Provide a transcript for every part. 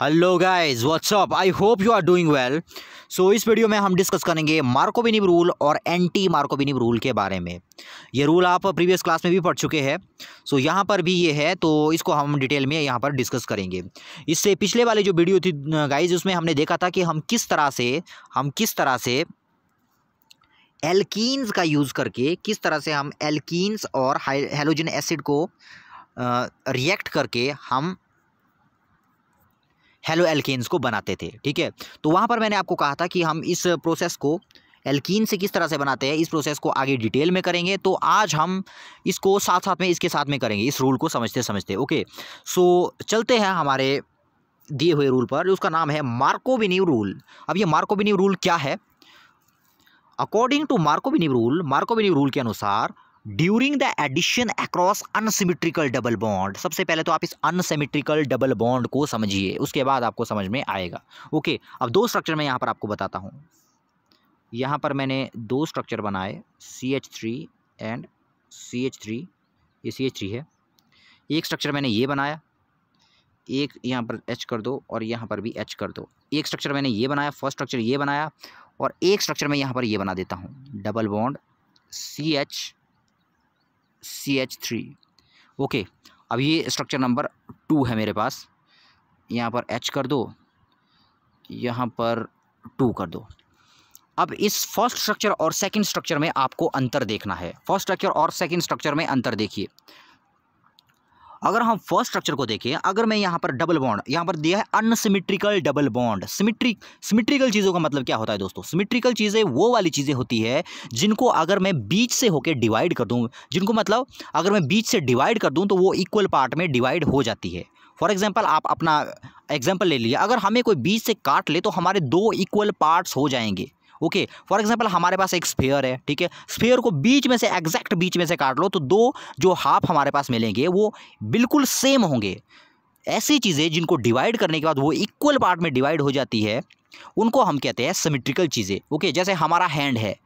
hello guys what's up I hope you are doing well so इस video में हम discuss करेंगे मार्कोबिनिव रूल और एंटी मार्कोबिनिव रूल के बारे में ये रूल आप प्रीवियस क्लास में भी पढ़ चुके हैं सो so, यहाँ पर भी ये है तो इसको हम डिटेल में यहाँ पर डिस्कस करेंगे इससे पिछले वाले जो वीडियो थी गाइज उसमें हमने देखा था कि हम किस तरह से हम किस तरह से एल्किन्स का यूज़ करके किस तरह से हम एल्कीन्स और हेलोजन एसिड को रिएक्ट करके हम हेलो एल्केन्स को बनाते थे ठीक है तो वहाँ पर मैंने आपको कहा था कि हम इस प्रोसेस को एल्कीन से किस तरह से बनाते हैं इस प्रोसेस को आगे डिटेल में करेंगे तो आज हम इसको साथ साथ में इसके साथ में करेंगे इस रूल को समझते समझते ओके सो चलते हैं हमारे दिए हुए रूल पर उसका नाम है मार्कोविनी रूल अब ये मार्कोविनी रूल क्या है according to Markovnikov rule Markovnikov rule के अनुसार during the addition across unsymmetrical double bond सबसे पहले तो आप इस अनसिमिट्रिकल डबल बॉन्ड को समझिए उसके बाद आपको समझ में आएगा ओके अब दो स्ट्रक्चर मैं यहाँ पर आपको बताता हूँ यहाँ पर मैंने दो स्ट्रक्चर बनाए C H three and C H three ये सी एच थ्री है एक स्ट्रक्चर मैंने ये बनाया एक यहाँ पर एच कर दो और यहाँ पर भी एच कर दो एक स्ट्रक्चर मैंने ये बनाया फर्स्ट स्ट्रक्चर ये बनाया और एक स्ट्रक्चर मैं यहाँ पर ये बना देता हूँ double bond C H C H three okay अब ये स्ट्रक्चर नंबर टू है मेरे पास यहाँ पर एच कर दो यहाँ पर टू कर दो अब इस फर्स्ट स्ट्रक्चर और सेकंड स्ट्रक्चर में आपको अंतर देखना है फर्स्ट स्ट्रक्चर और सेकंड स्ट्रक्चर में अंतर देखिए अगर हम फर्स्ट स्ट्रक्चर को देखें अगर मैं यहाँ पर डबल बॉन्ड यहाँ पर दिया है unsymmetrical double bond symmetric symmetrical चीज़ों का मतलब क्या होता है दोस्तों सिमिट्रिकल चीज़ें वो वाली चीज़ें होती है जिनको अगर मैं बीच से होकर डिवाइड कर दूँ जिनको मतलब अगर मैं बीच से डिवाइड कर दूँ तो वो इक्वल पार्ट में डिवाइड हो जाती है फॉर एग्जाम्पल आप अपना एग्जाम्पल ले लिया अगर हमें कोई बीच से काट ले तो हमारे दो इक्वल पार्ट्स हो जाएंगे ओके फॉर एग्जाम्पल हमारे पास एक स्पेयर है ठीक है स्पेयर को बीच में से एग्जैक्ट बीच में से काट लो तो दो जो हाफ हमारे पास मिलेंगे वो बिल्कुल सेम होंगे ऐसी चीज़ें जिनको डिवाइड करने के बाद वो इक्वल पार्ट में डिवाइड हो जाती है उनको हम कहते हैं सिमेट्रिकल चीज़ें ओके जैसे हमारा हैंड है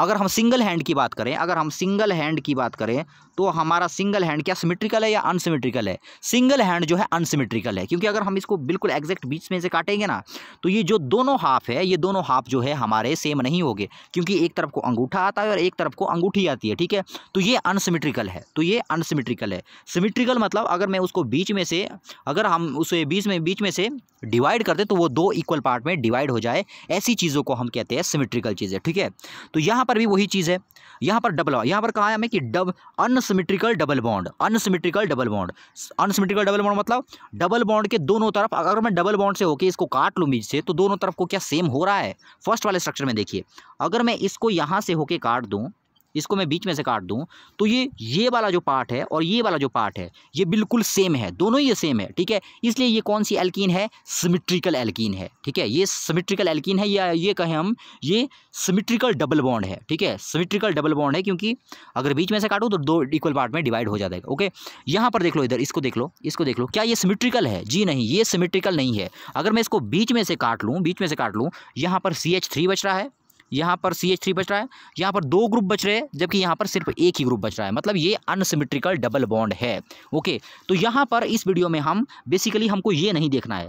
अगर हम सिंगल हैंड की बात करें अगर हम सिंगल हैंड की बात करें तो हमारा सिंगल हैंड क्या सिमेट्रिकल है या अनसिमेट्रिकल है सिंगल हैंड जो है अनसिमेट्रिकल है क्योंकि अगर हम इसको बिल्कुल एग्जैक्ट बीच में से काटेंगे ना तो ये जो दोनों हाफ है ये दोनों हाफ जो है हमारे सेम नहीं होगे क्योंकि एक तरफ को अंगूठा आता है और एक तरफ को अंगूठी आती है ठीक है तो ये अनसिमेट्रिकल है तो ये अनसिमेट्रिकल है सिमेट्रिकल मतलब अगर मैं उसको बीच में से अगर हम उसे बीच में बीच में से डिवाइड करते तो वो दो इक्वल पार्ट में डिवाइड हो जाए ऐसी चीज़ों को हम कहते हैं सिमेट्रिकल चीज़ें ठीक है तो यह यहाँ पर भी वही चीज़ है यहाँ पर डबल यहाँ पर कहा है हमें कि dub unsymmetrical double bond unsymmetrical double bond unsymmetrical double bond मतलब डबल बॉन्ड के दोनों तरफ अगर मैं डबल बॉन्ड से होकर इसको काट लूँ बीच से तो दोनों तरफ को क्या सेम हो रहा है फर्स्ट वाले स्ट्रक्चर में देखिए अगर मैं इसको यहाँ से होके काट दूँ इसको मैं बीच में से काट दूँ तो ये ये वाला जो पार्ट है और ये वाला जो पार्ट है ये बिल्कुल सेम है दोनों ही ये सेम है ठीक है इसलिए ये कौन सी एल्किन है सिमिट्रिकल एल्कीन है ठीक है ये सिमिट्रिकल एल्कीन है या ये कहें हम ये सिमिट्रिकल डबल बॉन्ड है ठीक है सिमिट्रिकल डबल बॉन्ड है क्योंकि अगर बीच में से काटो तो दो इक्वल पार्ट में डिवाइड हो जाएगा ओके यहाँ पर देख लो इधर इसको देख लो इसको देख लो क्या ये सिमिट्रिकल है जी नहीं ये सिमिट्रिकल नहीं है अगर मैं इसको बीच में से काट लूँ बीच में से काट लूँ यहाँ पर सी एच थ्री बच रहा है यहाँ पर सी एच थ्री बच रहा है यहाँ पर दो ग्रुप बच रहे हैं जबकि यहाँ पर सिर्फ एक ही ग्रुप बच रहा है मतलब ये अनसिमेट्रिकल डबल बॉन्ड है ओके तो यहाँ पर इस वीडियो में हम बेसिकली हमको ये नहीं देखना है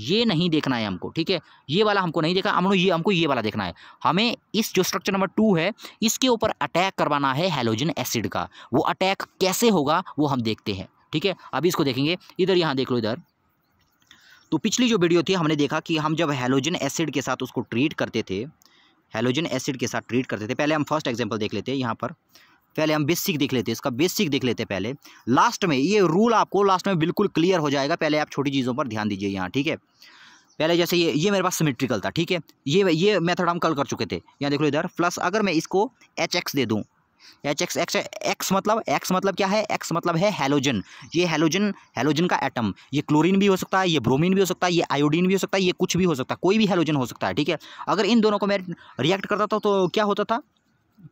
ये नहीं देखना है हमको ठीक है ये वाला हमको नहीं देखा हमको ये हमको ये वाला देखना है हमें इस जो स्ट्रक्चर नंबर टू है इसके ऊपर अटैक करवाना है हेलोजन एसिड का वो अटैक कैसे होगा वो हम देखते हैं ठीक है अभी इसको देखेंगे इधर यहाँ देख लो इधर तो पिछली जो वीडियो थी हमने देखा कि हम जब हेलोजन एसिड के साथ उसको ट्रीट करते थे हेलोजन एसिड के साथ ट्रीट करते थे पहले हम फर्स्ट एग्जाम्पल देख लेते हैं यहाँ पर पहले हम बेसिक देख लेते हैं इसका बेसिक देख लेते हैं पहले लास्ट में ये रूल आपको लास्ट में बिल्कुल क्लियर हो जाएगा पहले आप छोटी चीज़ों पर ध्यान दीजिए यहाँ ठीक है पहले जैसे ये ये मेरे पास सिमेट्रिकल था ठीक है ये ये मेथड हम कल कर चुके थे यहाँ देख लो इधर प्लस अगर मैं इसको एच एक्स दे दूँ एच एक्स एक्स एक्स मतलब एक्स मतलब क्या है एक्स मतलब है हेलोजन ये हेलोजन हेलोजन का एटम ये क्लोरीन भी हो सकता है ये ब्रोमीन भी हो सकता है ये आयोडीन भी हो सकता है ये कुछ भी हो सकता है कोई भी हेलोजन हो सकता है ठीक है अगर इन दोनों को मैं रिएक्ट करता था तो क्या होता था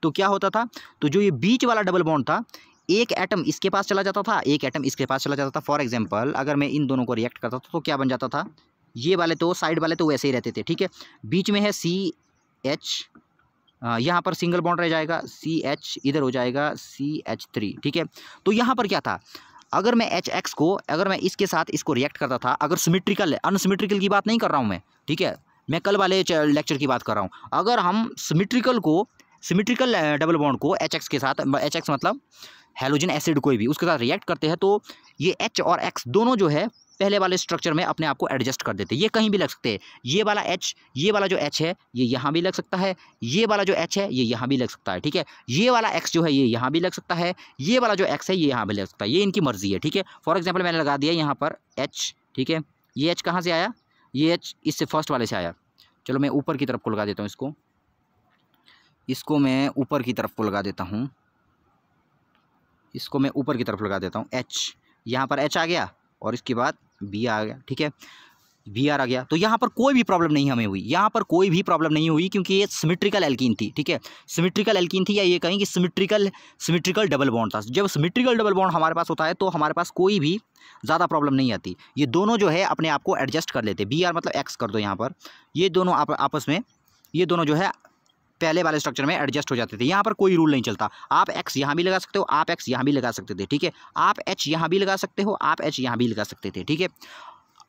तो क्या होता था तो जो ये बीच वाला डबल बॉन्ड था एक एटम इसके पास चला जाता था एक एटम इसके पास चला जाता था फॉर एग्जाम्पल अगर मैं इन दोनों को रिएक्ट करता था तो क्या बन जाता था ये वाले तो साइड वाले तो वैसे ही रहते थे ठीक है बीच में है सी एच यहाँ पर सिंगल बॉन्ड रह जाएगा सी एच इधर हो जाएगा सी एच थ्री ठीक है तो यहाँ पर क्या था अगर मैं एच एक्स को अगर मैं इसके साथ इसको रिएक्ट करता था अगर सिमिट्रिकल है अनसिमेट्रिकल की बात नहीं कर रहा हूँ मैं ठीक है मैं कल वाले लेक्चर की बात कर रहा हूँ अगर हम सिमिट्रिकल को सिमिट्रिकल डबल बॉन्ड को एच एक्स के साथ एच एक्स मतलब हेलोजन एसिड कोई भी उसके साथ रिएक्ट करते हैं तो ये एच और एक्स दोनों जो है पहले वाले स्ट्रक्चर में अपने आप को एडजस्ट कर देते ये कहीं भी लग सकते हैं ये वाला एच ये वाला जो एच है ये यहाँ भी लग सकता है ये वाला जो एच है ये यहाँ भी लग सकता है ठीक है ये वाला एक्स जो है ये यहाँ भी लग सकता है ये वाला जो एक्स है ये यहाँ भी लग सकता है ये इनकी मर्जी है ठीक है फॉर एग्जाम्पल मैंने लगा दिया यहाँ पर एच ठीक है ये एच कहाँ से आया ये एच इससे फर्स्ट वाले से आया चलो मैं ऊपर की तरफ को लगा देता हूँ इसको इसको मैं ऊपर की तरफ को लगा देता हूँ इसको मैं ऊपर की तरफ लगा देता हूँ एच यहाँ पर एच आ गया और इसके बाद बी आ गया ठीक है बी आर आ गया तो यहाँ पर कोई भी प्रॉब्लम नहीं हमें हुई यहाँ पर कोई भी प्रॉब्लम नहीं हुई क्योंकि ये सिमेट्रिकल एल्किन थी ठीक है सिमेट्रिकल एल्किन थी या ये कहें कि सिमेट्रिकल सिमेट्रिकल डबल बॉन्ड था जब सिमेट्रिकल डबल बॉन्ड हमारे पास होता है तो हमारे पास कोई भी ज़्यादा प्रॉब्लम नहीं आती ये दोनों जो है अपने आप को एडजस्ट कर लेते बी आर मतलब एक्स कर दो यहाँ पर ये दोनों आप, आपस में ये दोनों जो है पहले वाले स्ट्रक्चर में एडजस्ट हो जाते थे यहाँ पर कोई रूल नहीं चलता आप एक्स यहाँ भी लगा सकते हो आप एक्स यहाँ भी लगा सकते थे ठीक है आप एच यहाँ भी लगा सकते हो आप एच यहाँ भी लगा सकते थे ठीक है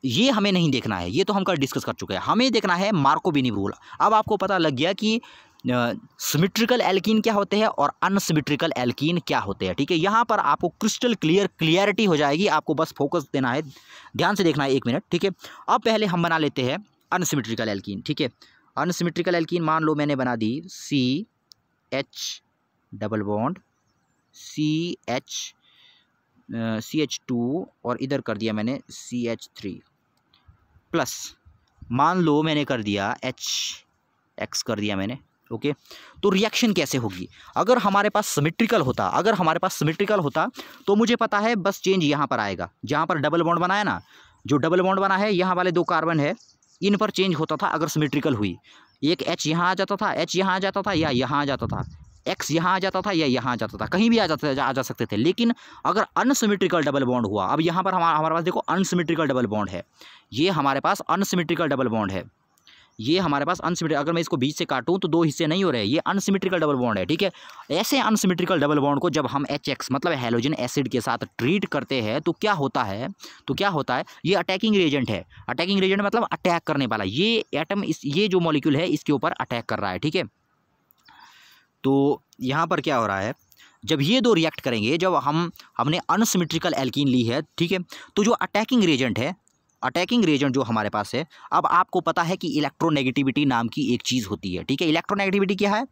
ये हमें नहीं देखना है ये तो हम कल डिस्कस कर चुके हैं हमें देखना है मार्कोबिनी रूल अब आपको पता लग गया कि सिमिट्रिकल एल्किन क्या होते हैं और अनसिमिट्रिकल एल्किन क्या होते हैं ठीक है यहाँ पर आपको क्रिस्टल क्लियर क्लियरिटी हो जाएगी आपको बस फोकस देना है ध्यान से देखना है एक मिनट ठीक है अब पहले हम बना लेते हैं अनसिमिट्रिकल एल्किन ठीक है अनसिमेट्रिकल एल्कीन मान लो मैंने बना दी C H double bond C H C H two और इधर कर दिया मैंने सी एच थ्री प्लस मान लो मैंने कर दिया एच एक्स कर दिया मैंने ओके तो रिएक्शन कैसे होगी अगर हमारे पास सिमेट्रिकल होता अगर हमारे पास सिमेट्रिकल होता तो मुझे पता है बस चेंज यहाँ पर आएगा जहाँ पर डबल बॉन्ड बनाया ना जो डबल बॉन्ड बना है यहाँ वाले दो कार्बन है इन पर चेंज होता था अगर सिमेट्रिकल हुई एक एच यहाँ आ जाता था एच यहाँ आ जाता था या यहाँ आ जाता था एक्स यहाँ आ जाता था या यहाँ आ जाता था कहीं भी आ जाते आ जा सकते थे लेकिन अगर अनसिमेट्रिकल डबल बॉन्ड हुआ अब यहाँ पर हमारे पास देखो अनसिमेट्रिकल डबल बॉन्ड है ये हमारे पास अनसिमेट्रिकल डबल बॉन्ड है ये हमारे पास अनसिमेट्रिक अगर मैं इसको बीच से काटूँ तो दो हिस्से नहीं हो रहे ये अनसिमेट्रिकल डबल बॉन्ड है ठीक है ऐसे अनसिमेट्रिकल डबल बॉन्ड को जब हम एच एक्स मतलब हेलोजन एसिड के साथ ट्रीट करते हैं तो क्या होता है तो क्या होता है ये अटैकिंग रेजेंट है अटैकिंग रेजेंट मतलब अटैक करने वाला ये एटम इस ये जो मॉलिक्यूल है इसके ऊपर अटैक कर रहा है ठीक है तो यहाँ पर क्या हो रहा है जब ये दो रिएक्ट करेंगे जब हम हमने अनसिमेट्रिकल एल्किन ली है ठीक है तो जो अटैकिंग रेजेंट है अटैकिंग रेजेंट जो हमारे पास है अब आपको पता है कि इलेक्ट्रोनेगेटिविटी नाम की एक चीज़ होती है ठीक है इलेक्ट्रोनेगेटिविटी क्या है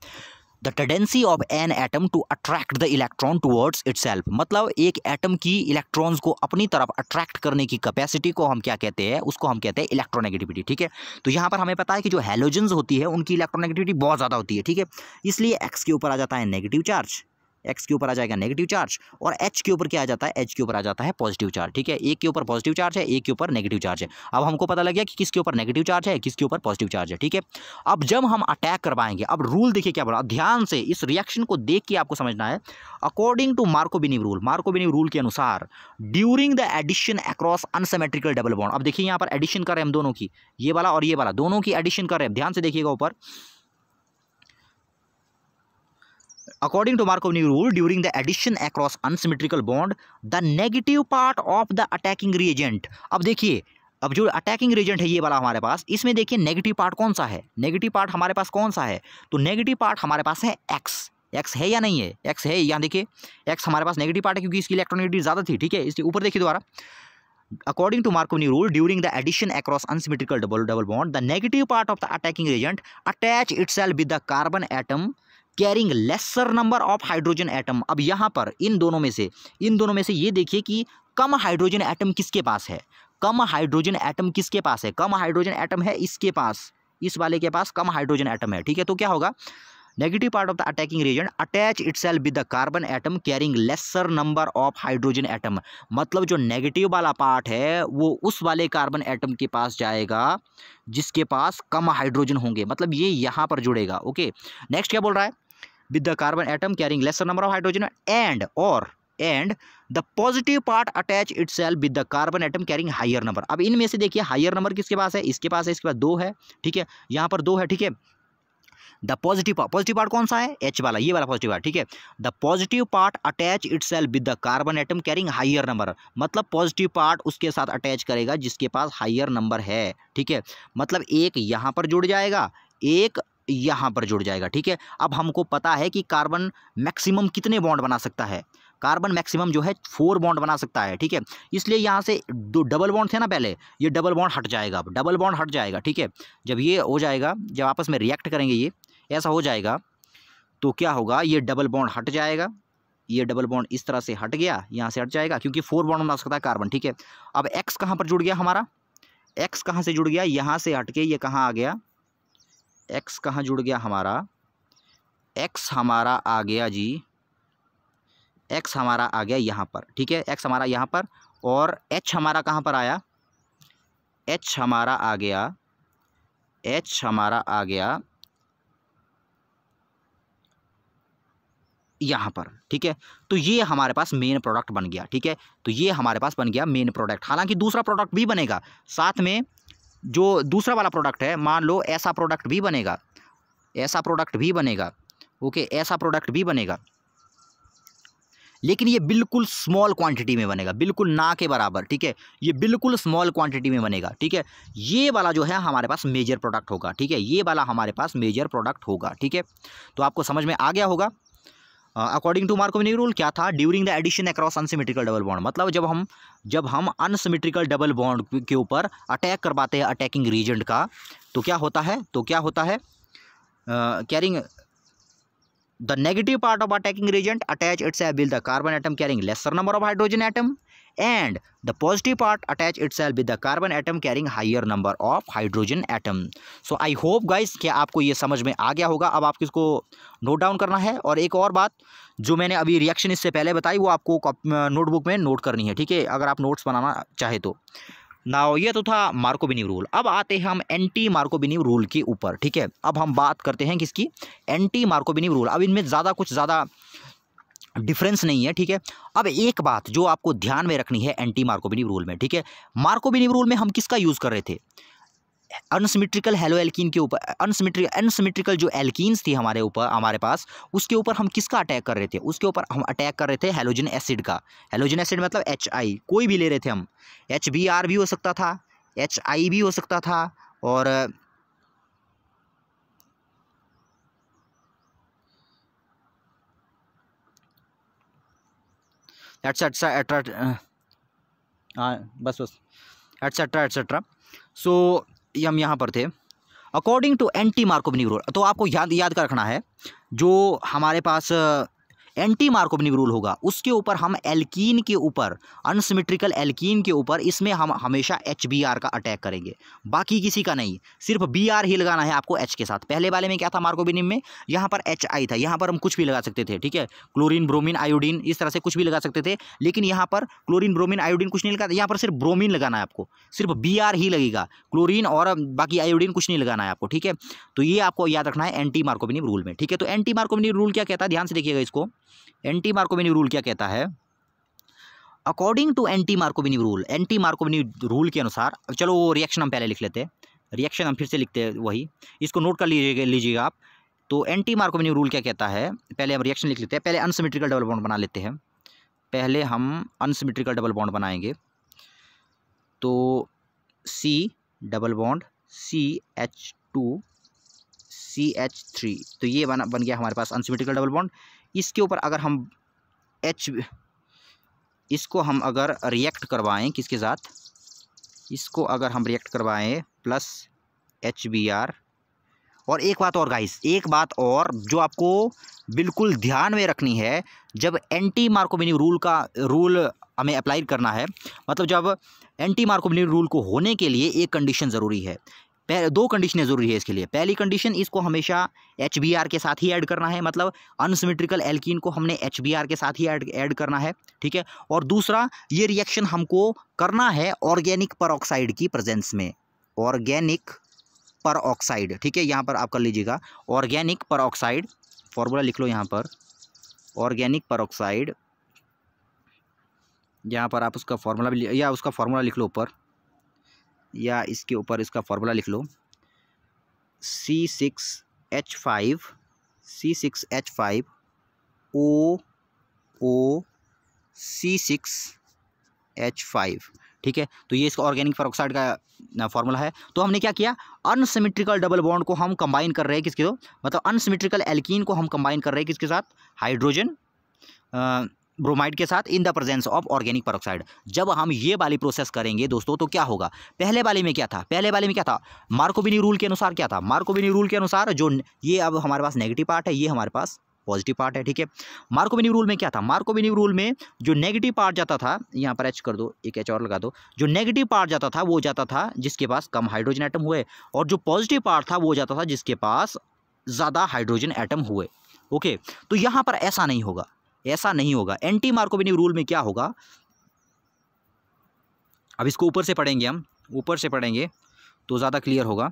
the tendency of an atom to attract the electron towards it मतलब एक एटम की इलेक्ट्रॉन्स को अपनी तरफ अट्रैक्ट करने की कैपेसिटी को हम क्या कहते हैं उसको हम कहते हैं इलेक्ट्रोनेगेटिविटी ठीक है तो यहाँ पर हमें पता है कि जो हेलोजन्स होती है उनकी इलेक्ट्रोनेगेटिविटी बहुत ज़्यादा होती है ठीक है इसलिए एक्स के ऊपर आ जाता है नेगेटिव चार्ज एक्स के ऊपर आ जाएगा नेगेटिव चार्ज और एच के ऊपर क्या आ जाता है एच के ऊपर आ जाता है पॉजिटिव चार्ज ठीक है एक के ऊपर पॉजिटिव चार्ज है एक के ऊपर नेगेटिव चार्ज है अब हमको पता लग गया कि किसके ऊपर नेगेटिव चार्ज है किसके ऊपर पॉजिटिव चार्ज है ठीक है अब जब हम अटैक करवाएंगे अब रूल देखिए क्या बोला ध्यान से इस रिएक्शन को देख के आपको समझना है according to Markovnikov rule Markovnikov rule के अनुसार during the addition across unsymmetrical double bond अब देखिए यहाँ पर एडिशन कर रहे हैं हम दोनों की ये वाला और ये वाला दोनों की एडिशन कर रहे हैं ध्यान से देखिएगा ऊपर according to markov rule during the addition across across bond the negative part of the attacking attacking अब देखिए अब जो अटैकिंग रेजेंट है ये वाला हमारे पास इसमें देखिए नेगेटिव पार्ट कौन सा है नेगेटिव पार्ट हमारे पास कौन सा है तो नेगेटिव पार्ट हमारे पास है एक्स एक्स है या नहीं है एक्स है यहाँ देखिए एक्स हमारे पास नेगेटिव पार्ट है क्योंकि इसकी इलेक्ट्रॉनिटी ज़्यादा थी ठीक है इसके ऊपर देखिए दोबारा according to Markovnikov rule during the addition across unsymmetrical double double bond the negative part of the attacking reagent attach it with the carbon atom carrying lesser number of hydrogen atom अब यहाँ पर इन दोनों में से इन दोनों में से ये देखिए कि कम हाइड्रोजन एटम किसके पास है कम हाइड्रोजन एटम किसके पास है कम हाइड्रोजन एटम है इसके पास इस वाले के पास कम हाइड्रोजन एटम है ठीक है तो क्या होगा negative part of the attacking reagent attach itself with the carbon atom carrying lesser number of hydrogen atom मतलब जो नेगेटिव वाला पार्ट है वो उस वाले कार्बन एटम के पास जाएगा जिसके पास कम हाइड्रोजन होंगे मतलब ये यहाँ पर जुड़ेगा ओके नेक्स्ट क्या बोल रहा है with the carbon atom carrying lesser number of hydrogen and और and the positive part attach itself with the carbon atom carrying higher number अब इनमें से देखिए हाइयर नंबर किसके पास है इसके पास है इसके पास दो है ठीक है यहाँ पर दो है ठीक है the positive part positive part कौन सा है एच वाला ये वाला पॉजिटिव पार्ट ठीक है the positive part attach itself with the carbon atom carrying higher number मतलब पॉजिटिव पार्ट उसके साथ अटैच करेगा जिसके पास हाइयर नंबर है ठीक है मतलब एक यहाँ पर जुड़ जाएगा एक यहाँ पर जुड़ जाएगा ठीक है अब हमको पता है कि कार्बन मैक्सिमम कितने बॉन्ड बना सकता है कार्बन मैक्सिमम जो है फोर बॉन्ड बना सकता है ठीक है इसलिए यहाँ से दो डबल बॉन्ड थे ना पहले ये डबल बॉन्ड हट जाएगा अब डबल बॉन्ड हट जाएगा ठीक है जब ये हो जाएगा जब आपस में रिएक्ट करेंगे ये ऐसा हो जाएगा तो क्या होगा ये डबल बॉन्ड हट जाएगा ये डबल बॉन्ड इस तरह से हट गया यहाँ से हट जाएगा क्योंकि फोर बॉन्ड बना सकता है कार्बन ठीक है अब एक्स कहाँ पर जुड़ गया हमारा एक्स कहाँ से जुड़ गया यहाँ से हट के ये कहाँ आ गया एक्स कहाँ जुड़ गया हमारा एक्स हमारा आ गया जी एक्स हमारा आ गया यहाँ पर ठीक है एक्स हमारा यहाँ पर और एच हमारा कहाँ पर आया एच हमारा आ गया एच हमारा आ गया यहाँ पर ठीक है तो ये हमारे पास मेन प्रोडक्ट बन गया ठीक है तो ये हमारे पास बन गया मेन प्रोडक्ट हालांकि दूसरा प्रोडक्ट भी बनेगा साथ में जो दूसरा वाला प्रोडक्ट है मान लो ऐसा प्रोडक्ट भी बनेगा ऐसा प्रोडक्ट भी बनेगा ओके ऐसा प्रोडक्ट भी बनेगा लेकिन ये बिल्कुल स्मॉल क्वांटिटी में बनेगा बिल्कुल ना के बराबर ठीक है ये बिल्कुल स्मॉल क्वांटिटी में बनेगा ठीक है ये वाला जो है हमारे पास मेजर प्रोडक्ट होगा ठीक है ये वाला हमारे पास मेजर प्रोडक्ट होगा ठीक है तो आपको समझ में आ गया होगा अकॉर्डिंग टू मिनी रूल क्या था during the addition across unsymmetrical double bond मतलब जब हम जब हम अनसमिट्रिकल डबल बॉन्ड के ऊपर अटैक करवाते हैं अटैकिंग रीजेंट का तो क्या होता है तो क्या होता है carrying the negative part of attacking reagent attach its able the carbon atom carrying lesser number of hydrogen atom and the positive part attach itself with the carbon atom carrying higher number of hydrogen atom so I hope guys कि आपको ये समझ में आ गया होगा अब आपको इसको नोट डाउन करना है और एक और बात जो मैंने अभी रिएक्शन इससे पहले बताई वो आपको नोटबुक में नोट करनी है ठीक है अगर आप नोट्स बनाना चाहे तो ना ये तो था मार्कोबिनी रूल अब आते हैं हम एंटी मार्कोबिनी रूल के ऊपर ठीक है अब हम बात करते हैं किसकी एंटी मार्कोबिनी रूल अब इनमें ज़्यादा कुछ ज़्यादा डिफरेंस नहीं है ठीक है अब एक बात जो आपको ध्यान में रखनी है एंटी मार्कोबिनिव रूल में ठीक है मार्कोबिनिव रूल में हम किसका यूज़ कर रहे थे अनसिमेट्रिकल हेलो एल्किन के ऊपर अनसमिट्रिक अनसिमेट्रिकल जो एल्किन्स थी हमारे ऊपर हमारे पास उसके ऊपर हम किसका अटैक कर रहे थे उसके ऊपर हम अटैक कर रहे थे हेलोजन एसिड का हेलोजन एसिड मतलब एच आई कोई भी ले रहे थे हम एच बी आर भी हो सकता था एच आई भी हो सकता था और एट्सा uh, हाँ, एट्रा बस बस एट्सेट्रा एट्सेट्रा सो हम यहाँ पर थे according to anti Markovnikov rule तो आपको याद याद कर रखना है जो हमारे पास एंटी मार्कोबनिक रूल होगा उसके ऊपर हम एल्कीन के ऊपर अनसिमेट्रिकल एल्कीन के ऊपर इसमें हम हमेशा एच बी आर का अटैक करेंगे बाकी किसी का नहीं सिर्फ बी आर ही लगाना है आपको एच के साथ पहले वाले में क्या था मार्कोविनिम में यहाँ पर एच आई था यहाँ पर हम कुछ भी लगा सकते थे ठीक है क्लोरीन ब्रोमिन आयोडीन इस तरह से कुछ भी लगा सकते थे लेकिन यहाँ पर क्लोरीन ब्रोमिन आयोडीन कुछ नहीं लगा यहाँ पर सिर्फ ब्रोमिन लगाना है आपको सिर्फ बी आर ही लगेगा क्लोरीन और बाकी आयोडीन कुछ नहीं लगाना है आपको ठीक है तो ये आपको याद रखना है एंटी मार्कोबिनिक रूल में ठीक है तो एंटी मार्कोबिनिक रूल क्या कहता है ध्यान से देखिएगा इसको एंटी मार्कोविनी रूल क्या कहता है according to anti Markovnikov rule anti Markovnikov rule के अनुसार चलो वो रिएक्शन हम पहले लिख लेते हैं रिएक्शन हम फिर से लिखते हैं वही इसको नोट कर लीजिएगा लीजिएगा आप तो एंटी मार्कोविनी रूल क्या कहता है पहले हम रिएक्शन लिख लेते हैं पहले अनसिमेट्रिकल डबल बॉन्ड बना लेते हैं पहले हम अनसिमेट्रिकल डबल बॉन्ड बनाएंगे तो C double bond C H two C H three तो ये बना बन गया हमारे पास अनसिमेट्रिकल डबल बॉन्ड इसके ऊपर अगर हम एच इसको हम अगर रिएक्ट करवाएं किसके साथ इसको अगर हम रिएक्ट करवाएं प्लस एच बी आर और एक बात और गाइस एक बात और जो आपको बिल्कुल ध्यान में रखनी है जब एंटी मार्कोमिनी रूल का रूल हमें अप्लाई करना है मतलब जब एंटी मार्कोमिनी रूल को होने के लिए एक कंडीशन ज़रूरी है दो कंडीशनें ज़रूरी है इसके लिए पहली कंडीशन इसको हमेशा एच के साथ ही ऐड करना है मतलब अनसिमेट्रिकल एल्किन को हमने एच के साथ ही ऐड ऐड करना है ठीक है और दूसरा ये रिएक्शन हमको करना है ऑर्गेनिक ऑक्साइड की प्रेजेंस में ऑर्गेनिक ऑक्साइड ठीक है यहाँ पर आप कर लीजिएगा ऑर्गेनिक परऑक्साइड फॉर्मूला लिख लो यहाँ पर ऑर्गेनिक ऑक्साइड यहाँ पर आप उसका फॉर्मूला भी या उसका फॉर्मूला लिख लो ऊपर या इसके ऊपर इसका फॉर्मूला लिख लो C six H five C six H five O O C six H five ठीक है तो ये इसका ऑर्गेनिक परऑक्साइड का फॉर्मूला है तो हमने क्या किया अनसिमेट्रिकल डबल बॉन्ड को हम कंबाइन मतलब कर रहे हैं किसके साथ मतलब अनसिमेट्रिकल एल्कीन को हम कंबाइन कर रहे हैं किसके साथ हाइड्रोजन ब्रोमाइड के साथ in the presence of organic peroxide जब हम ये वाली प्रोसेस करेंगे दोस्तों तो क्या होगा पहले वाले में क्या था पहले वाले में क्या था मार्कोबिनी रूल के अनुसार क्या था मार्कोबिनी रूल के अनुसार जो ये अब हमारे पास नेगेटिव पार्ट है ये हमारे पास पॉजिटिव पार्ट है ठीक है मार्कोबिनी रूल में क्या था मार्कोबिनी रूल में जो नेगेटिव पार्ट जाता था यहाँ पर एच कर दो एक एच और लगा दो जो नेगेटिव पार्ट जाता था वो जाता था जिसके पास कम हाइड्रोजन आइटम हुए और जो पॉजिटिव पार्ट था वो जाता था जिसके पास ज़्यादा हाइड्रोजन एटम हुए ओके तो यहाँ पर ऐसा नहीं होगा ऐसा नहीं होगा एंटी मार्कोविनिक रूल में क्या होगा अब इसको ऊपर से पढ़ेंगे हम ऊपर से पढ़ेंगे तो ज़्यादा क्लियर होगा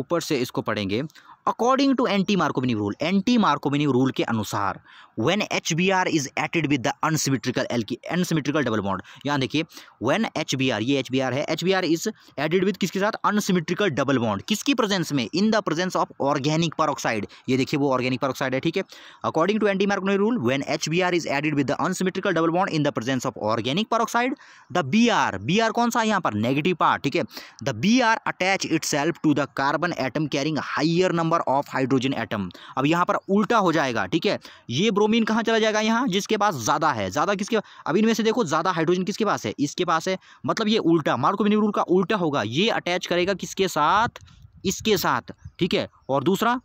ऊपर से इसको पढ़ेंगे according to anti Markovnikov rule anti Markovnikov rule के अनुसार when H B R is added with the unsymmetrical एल की अनसिमिट्रिकल डबल बॉन्ड यहाँ देखिए व्हेन एच बी आर ये एच बी आर है H B R is added with किसके साथ अनसिमिट्रिकल डबल बॉन्ड किसकी प्रेजेंस में in the presence of organic peroxide ये देखिए वो ऑर्गेनिक परऑक्साइड है ठीक है according to anti Markovnikov rule when H B R is added with the unsymmetrical double bond in the presence of organic peroxide the B R B R कौन सा है यहाँ पर नेगेटिव पार्ट ठीक है the B R attach itself to the carbon atom carrying higher number number of hydrogen atom अब यहाँ पर उल्टा हो जाएगा ठीक है ये ब्रोमीन कहाँ चला जाएगा यहाँ जिसके पास ज़्यादा है ज़्यादा किसके अब इनमें से देखो ज़्यादा हाइड्रोजन किसके पास है इसके पास है मतलब ये उल्टा मार्कोविनी रूल का उल्टा होगा ये अटैच करेगा किसके साथ इसके साथ ठीक है और दूसरा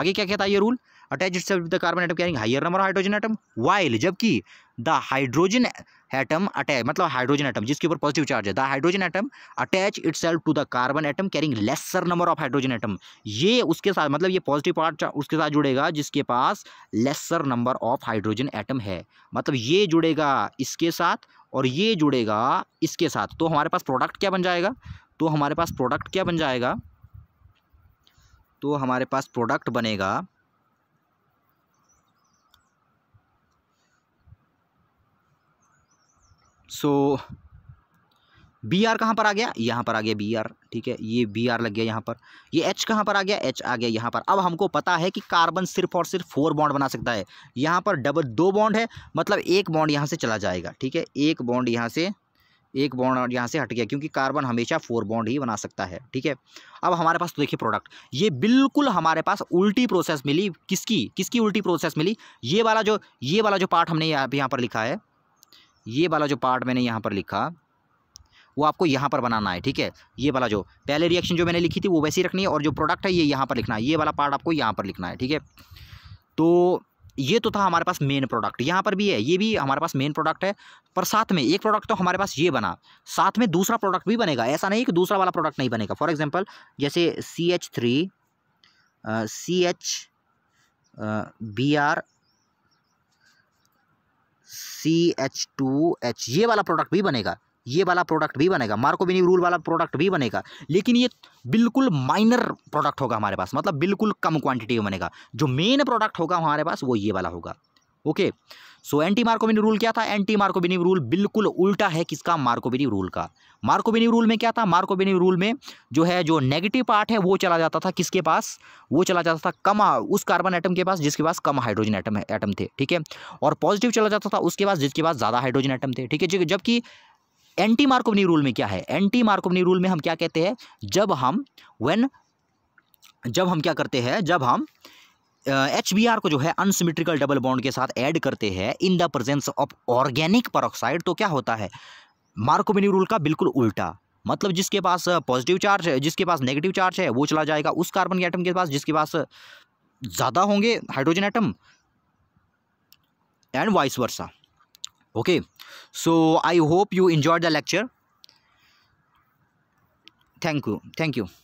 आगे क्या कहता है ये rule attach the carbon atom carrying higher number hydrogen atom while जबकि द हाइड्रोजन एटम अटैच मतलब हाइड्रोजन एटम जिसके ऊपर पॉजिटिव चार्ज है the hydrogen atom attach it to the carbon atom carrying lesser number of hydrogen atom ये उसके साथ मतलब ये पॉजिटिव पार्ट उसके साथ जुड़ेगा जिसके पास lesser number of hydrogen atom है मतलब ये जुड़ेगा इसके साथ और ये जुड़ेगा इसके साथ तो हमारे पास प्रोडक्ट क्या बन जाएगा तो हमारे पास प्रोडक्ट क्या बन जाएगा तो हमारे पास प्रोडक्ट बनेगा सो बी आर कहाँ पर आ गया यहाँ पर आ गया बी आर ठीक है ये बी आर लग गया यहाँ पर ये एच कहाँ पर आ गया एच आ गया यहाँ पर अब हमको पता है कि कार्बन सिर्फ और सिर्फ फोर बॉन्ड बना सकता है यहाँ पर डबल दो बॉन्ड है मतलब एक बॉन्ड यहाँ से चला जाएगा ठीक है एक बॉन्ड यहाँ से एक बॉन्ड यहाँ से हट गया क्योंकि कार्बन हमेशा फोर बॉन्ड ही बना सकता है ठीक है अब हमारे पास तो देखिए प्रोडक्ट ये बिल्कुल हमारे पास उल्टी प्रोसेस मिली किसकी किसकी उल्टी प्रोसेस मिली ये वाला जो ये वाला जो पार्ट हमने यहाँ पर लिखा है ये वाला जो पार्ट मैंने यहाँ पर लिखा वो आपको यहाँ पर बनाना है ठीक है ये वाला जो पहले रिएक्शन जो मैंने लिखी थी वो वैसी रखनी है और जो प्रोडक्ट है ये यहाँ पर लिखना है ये वाला पार्ट आपको यहाँ पर लिखना है ठीक है तो ये तो था हमारे पास मेन प्रोडक्ट यहाँ पर भी है ये भी हमारे पास मेन प्रोडक्ट है पर साथ में एक प्रोडक्ट तो हमारे पास ये बना साथ में दूसरा प्रोडक्ट भी बनेगा ऐसा नहीं कि दूसरा वाला प्रोडक्ट नहीं बनेगा फॉर एग्जाम्पल जैसे C H three C H B R C H two H ये वाला प्रोडक्ट भी बनेगा ये वाला प्रोडक्ट भी बनेगा मार्कोविनी रूल वाला प्रोडक्ट भी बनेगा लेकिन ये बिल्कुल माइनर प्रोडक्ट होगा हमारे पास मतलब बिल्कुल कम क्वांटिटी में बनेगा जो मेन प्रोडक्ट होगा हमारे पास वो ये वाला होगा okay so anti Markovnikov rule क्या था एंटी मार्कोविनी रूल बिल्कुल उल्टा है किसका मार्कोविनी रूल का मार्कोविनी रूल में क्या था मार्कोविनी रूल में जो है जो नेगेटिव पार्ट है वो चला जाता था किसके पास वो चला जाता था कम उस कार्बन एटम के पास जिसके पास कम हाइड्रोजन एटम एटम थे ठीक है और पॉजिटिव चला जाता था उसके पास जिसके पास ज़्यादा हाइड्रोजन एटम थे ठीक है जबकि एंटी मार्कोवनी रूल में क्या है एंटी मार्कोवनी रूल में हम क्या कहते हैं जब हम वेन जब हम क्या करते हैं जब हम एच बी आर को जो है अनसिमेट्रिकल डबल बॉन्ड के साथ ऐड करते हैं in the presence of organic peroxide तो क्या होता है मार्कोमिनी रूल का बिल्कुल उल्टा मतलब जिसके पास पॉजिटिव चार्ज है जिसके पास नेगेटिव चार्ज है वो चला जाएगा उस कार्बन के आइटम के पास जिसके पास ज़्यादा होंगे hydrogen atom and vice versa okay so I hope you enjoy the lecture thank you thank you